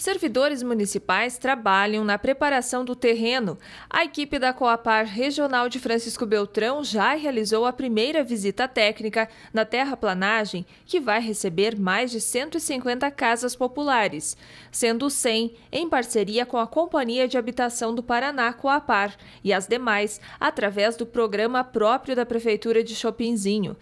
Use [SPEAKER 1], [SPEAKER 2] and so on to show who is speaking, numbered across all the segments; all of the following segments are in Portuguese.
[SPEAKER 1] Servidores municipais trabalham na preparação do terreno. A equipe da Coapar Regional de Francisco Beltrão já realizou a primeira visita técnica na terraplanagem, que vai receber mais de 150 casas populares, sendo 100 em parceria com a Companhia de Habitação do Paraná, Coapar, e as demais através do programa próprio da Prefeitura de Chopinzinho.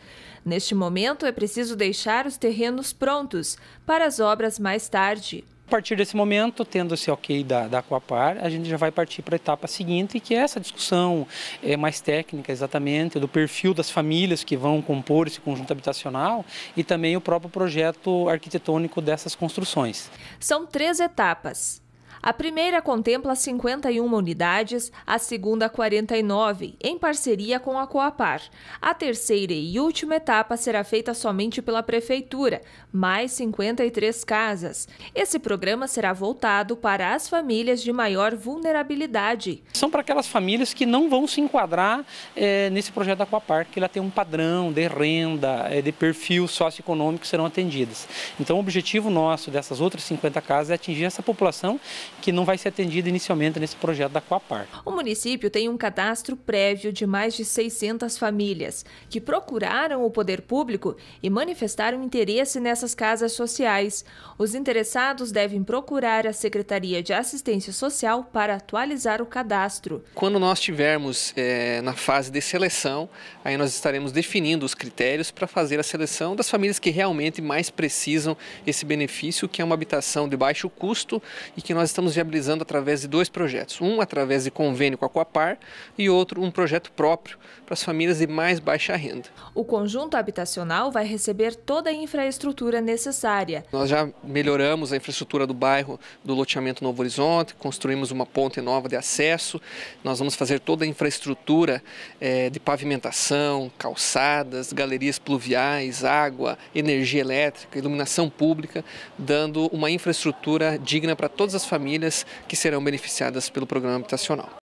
[SPEAKER 1] Neste momento, é preciso deixar os terrenos prontos para as obras mais tarde. A partir
[SPEAKER 2] desse momento, tendo esse ok da, da Aquapar, a gente já vai partir para a etapa seguinte, que é essa discussão é, mais técnica, exatamente, do perfil das famílias que vão compor esse conjunto habitacional e também o próprio projeto arquitetônico dessas construções.
[SPEAKER 1] São três etapas. A primeira contempla 51 unidades, a segunda 49, em parceria com a Coapar. A terceira e última etapa será feita somente pela Prefeitura, mais 53 casas. Esse programa será voltado para as famílias de maior vulnerabilidade.
[SPEAKER 2] São para aquelas famílias que não vão se enquadrar é, nesse projeto da Coapar, que ela tem um padrão de renda, é, de perfil socioeconômico que serão atendidas. Então o objetivo nosso dessas outras 50 casas é atingir essa população que não vai ser atendida inicialmente nesse projeto da Coapar.
[SPEAKER 1] O município tem um cadastro prévio de mais de 600 famílias que procuraram o poder público e manifestaram interesse nessas casas sociais. Os interessados devem procurar a Secretaria de Assistência Social para atualizar o cadastro.
[SPEAKER 3] Quando nós tivermos é, na fase de seleção, aí nós estaremos definindo os critérios para fazer a seleção das famílias que realmente mais precisam esse benefício, que é uma habitação de baixo custo e que nós nós estamos viabilizando através de dois projetos. Um através de convênio com a Coapar e outro um projeto próprio para as famílias de mais baixa renda.
[SPEAKER 1] O conjunto habitacional vai receber toda a infraestrutura necessária.
[SPEAKER 3] Nós já melhoramos a infraestrutura do bairro do loteamento Novo Horizonte, construímos uma ponte nova de acesso, nós vamos fazer toda a infraestrutura é, de pavimentação, calçadas, galerias pluviais, água, energia elétrica, iluminação pública, dando uma infraestrutura digna para todas as famílias famílias que serão beneficiadas pelo programa habitacional.